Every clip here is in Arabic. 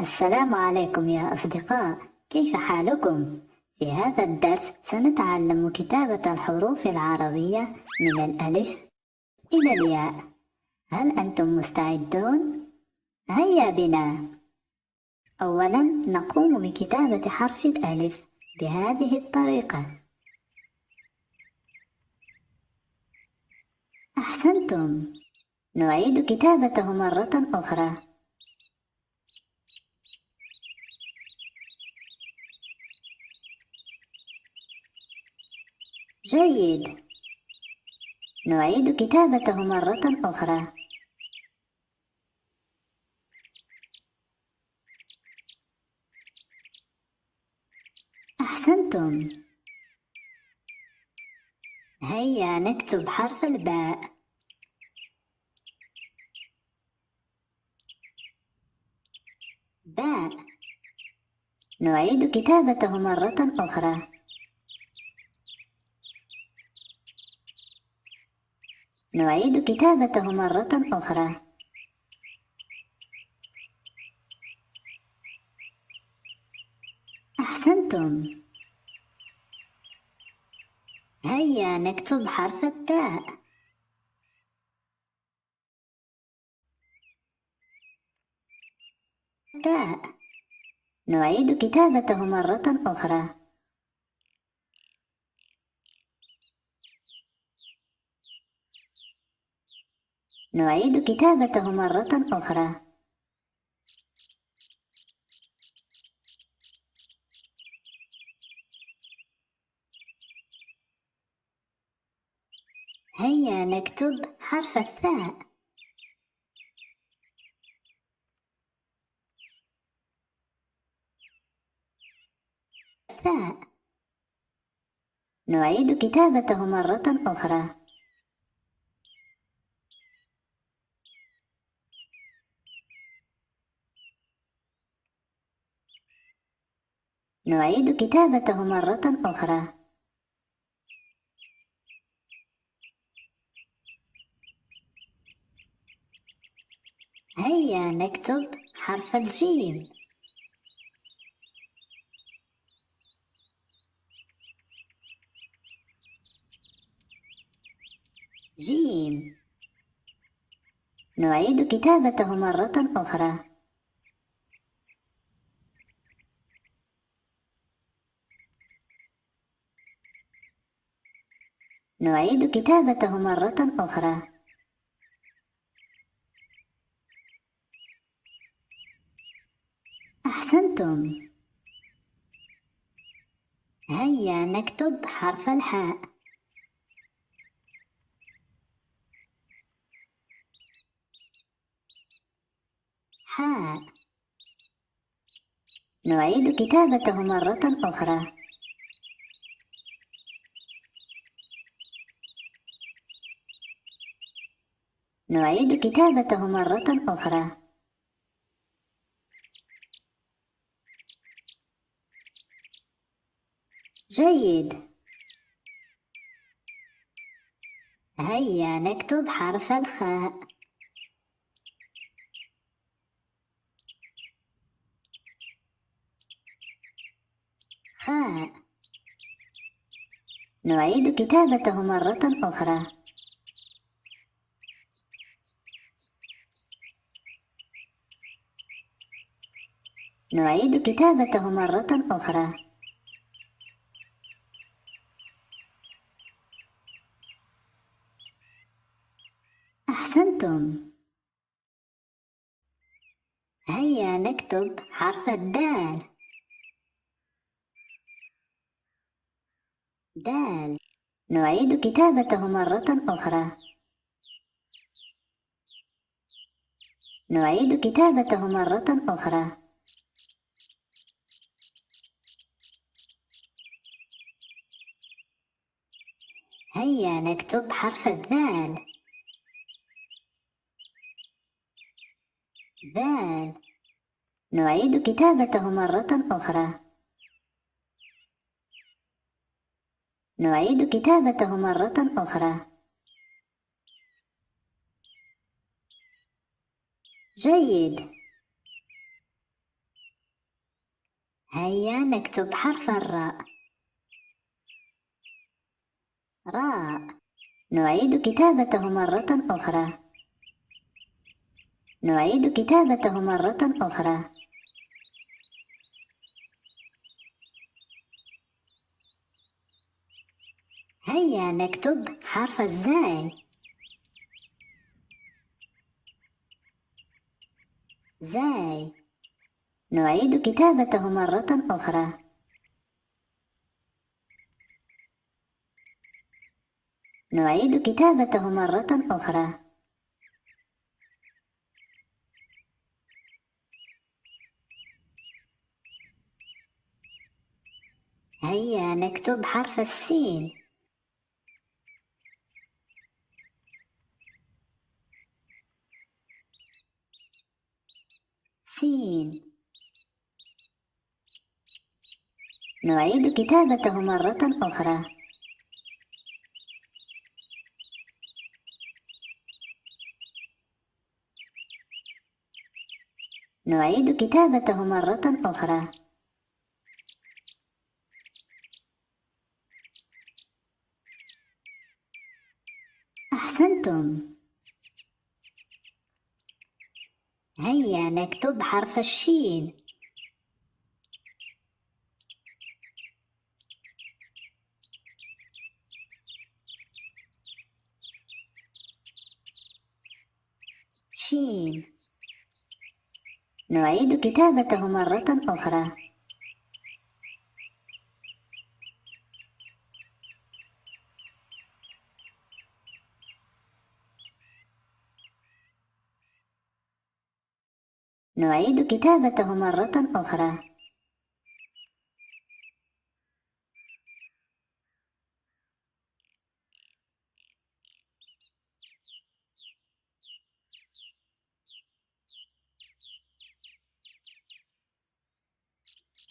السلام عليكم يا أصدقاء، كيف حالكم؟ في هذا الدرس سنتعلم كتابة الحروف العربية من الألف إلى الياء. هل أنتم مستعدون؟ هيا بنا! أولاً نقوم بكتابة حرف الألف بهذه الطريقة. أحسنتم! نعيد كتابته مرة أخرى. جيد نعيد كتابته مرة أخرى أحسنتم هيا نكتب حرف الباء باء نعيد كتابته مرة أخرى نعيد كتابته مرة أخرى أحسنتم هيا نكتب حرف التاء تاء نعيد كتابته مرة أخرى نعيد كتابته مرة أخرى هيا نكتب حرف الثاء الثاء نعيد كتابته مرة أخرى نعيد كتابته مرة أخرى هيا نكتب حرف الجيم جيم نعيد كتابته مرة أخرى نعيد كتابته مرة أخرى. أحسنتم. هيا نكتب حرف الحاء. حاء. نعيد كتابته مرة أخرى. نعيد كتابته مرة أخرى. جيد. هيا نكتب حرف الخاء. خاء. نعيد كتابته مرة أخرى. نعيد كتابته مرة أخرى أحسنتم هيا نكتب حرف الدال دال نعيد كتابته مرة أخرى نعيد كتابته مرة أخرى هيا نكتب حرف الذال ذال نعيد كتابته مرة أخرى نعيد كتابته مرة أخرى جيد هيا نكتب حرف الراء راء نعيد كتابته مرة أخرى نعيد كتابته مرة أخرى هيا نكتب حرف الزاي زاي نعيد كتابته مرة أخرى نعيد كتابته مرة أخرى هيا نكتب حرف السين سين نعيد كتابته مرة أخرى نعيد كتابته مرة أخرى. أحسنتم. هيا نكتب حرف الشين. شين. نعيد كتابته مرة أخرى. نعيد كتابته مرة أخرى.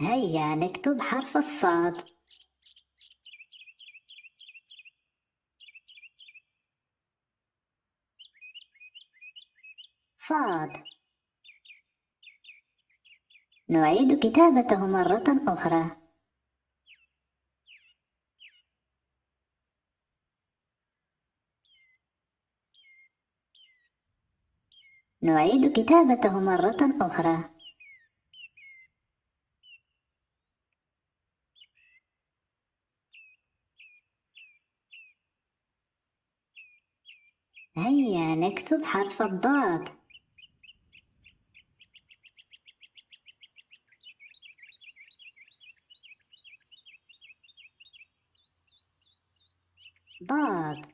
هيا نكتب حرف الصاد صاد نعيد كتابته مرة أخرى نعيد كتابته مرة أخرى هيا نكتب حرف الضاد ضاد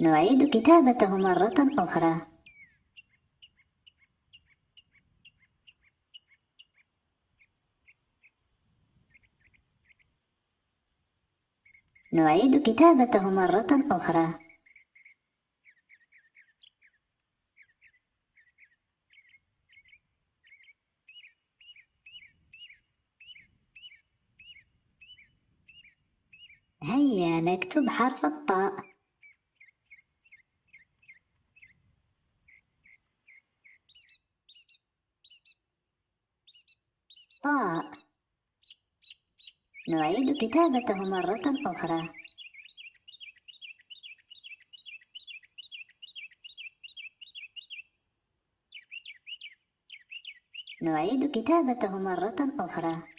نعيد كتابته مرة أخرى نعيد كتابته مرة أخرى نكتب حرف الطاء طاء نعيد كتابته مرة أخرى نعيد كتابته مرة أخرى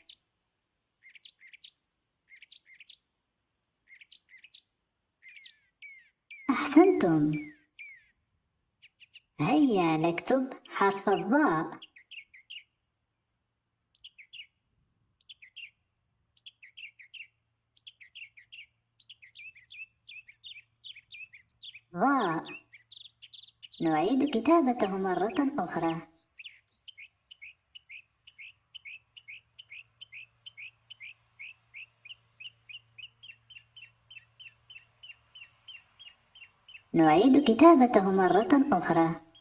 نكتب حرف الظاء ظاء نعيد كتابته مرة أخرى نعيد كتابته مرة أخرى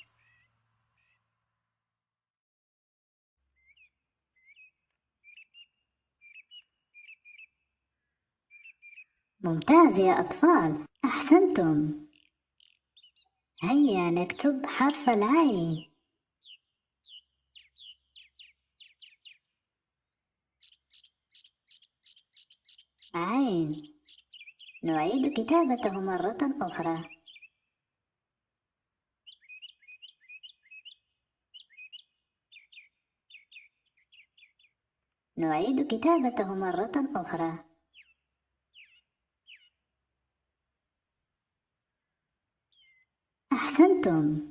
ممتاز يا أطفال أحسنتم هيا نكتب حرف العين عين نعيد كتابته مرة أخرى نعيد كتابته مرة أخرى أحسنتم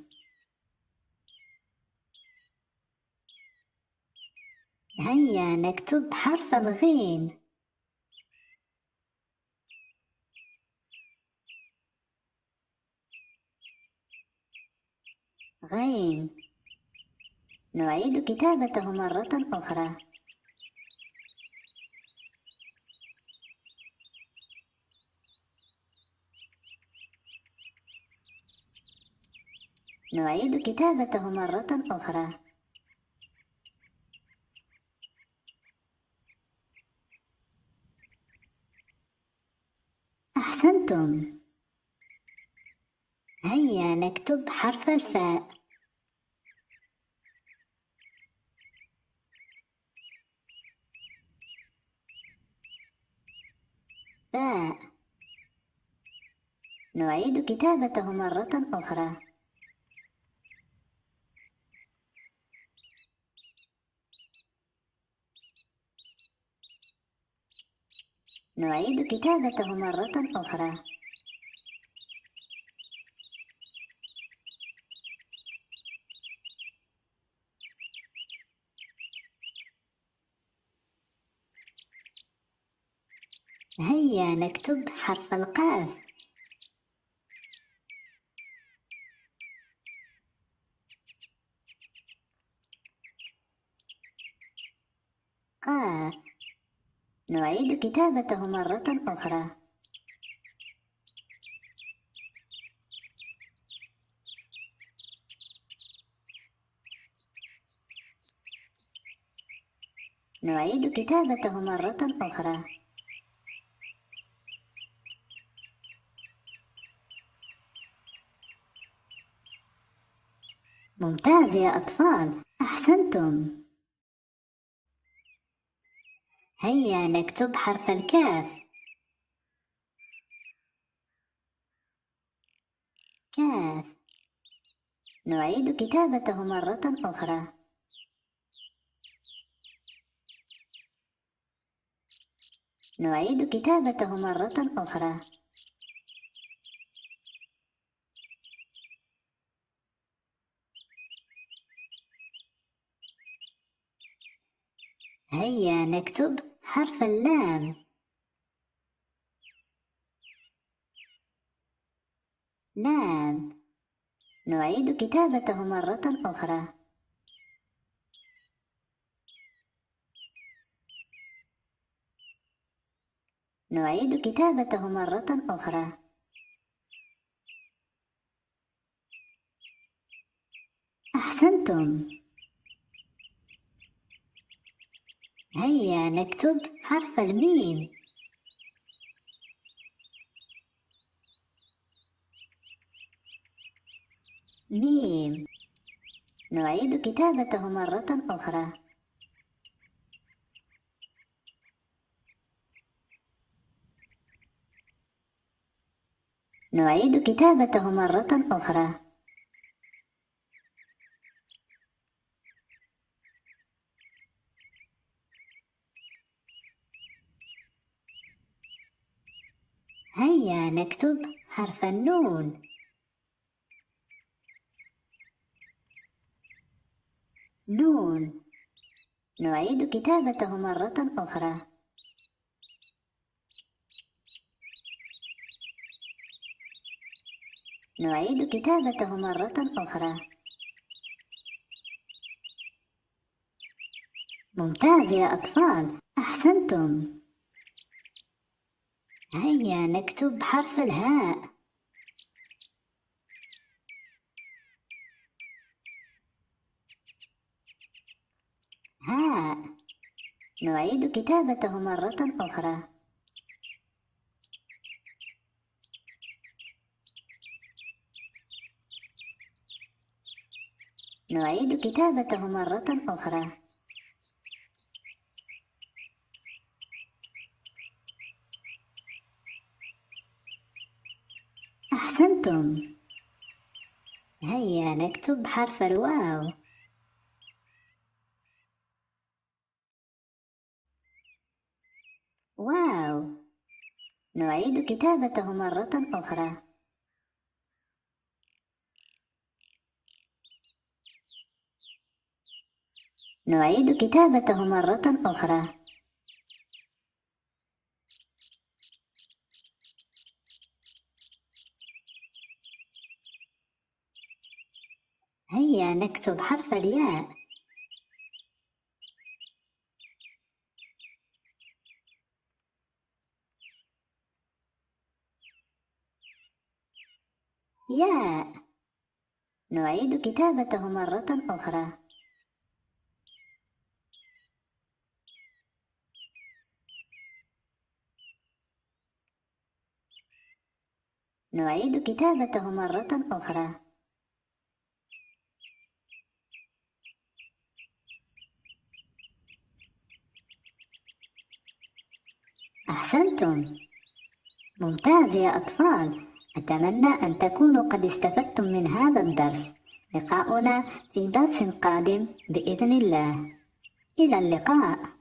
هيا نكتب حرف الغين غين نعيد كتابته مرة أخرى نعيد كتابته مرة أخرى أحسنتم هيا نكتب حرف الفاء فاء نعيد كتابته مرة أخرى نعيد كتابته مرة أخرى هيا نكتب حرف القاف نعيد كتابته مرة أخرى نعيد كتابته مرة أخرى ممتاز يا أطفال أحسنتم هيا نكتب حرف الكاف كاف نعيد كتابته مرة أخرى نعيد كتابته مرة أخرى هيا نكتب حرف اللام نعم نعيد كتابته مرة أخرى نعيد كتابته مرة أخرى أحسنتم هيا نكتب حرف الميم ميم نعيد كتابته مرة أخرى نعيد كتابته مرة أخرى هيا نكتب حرف النون نون نعيد كتابته مرة أخرى نعيد كتابته مرة أخرى ممتاز يا أطفال أحسنتم هيا نكتب حرف الهاء هاء نعيد كتابته مرة أخرى نعيد كتابته مرة أخرى أحسنتم هيا نكتب حرف الواو واو نعيد كتابته مرة أخرى نعيد كتابته مرة أخرى هيا نكتب حرف الياء ياء نعيد كتابته مرة أخرى نعيد كتابته مرة أخرى أنتم؟ ممتاز يا أطفال أتمنى أن تكونوا قد استفدتم من هذا الدرس لقاؤنا في درس قادم بإذن الله إلى اللقاء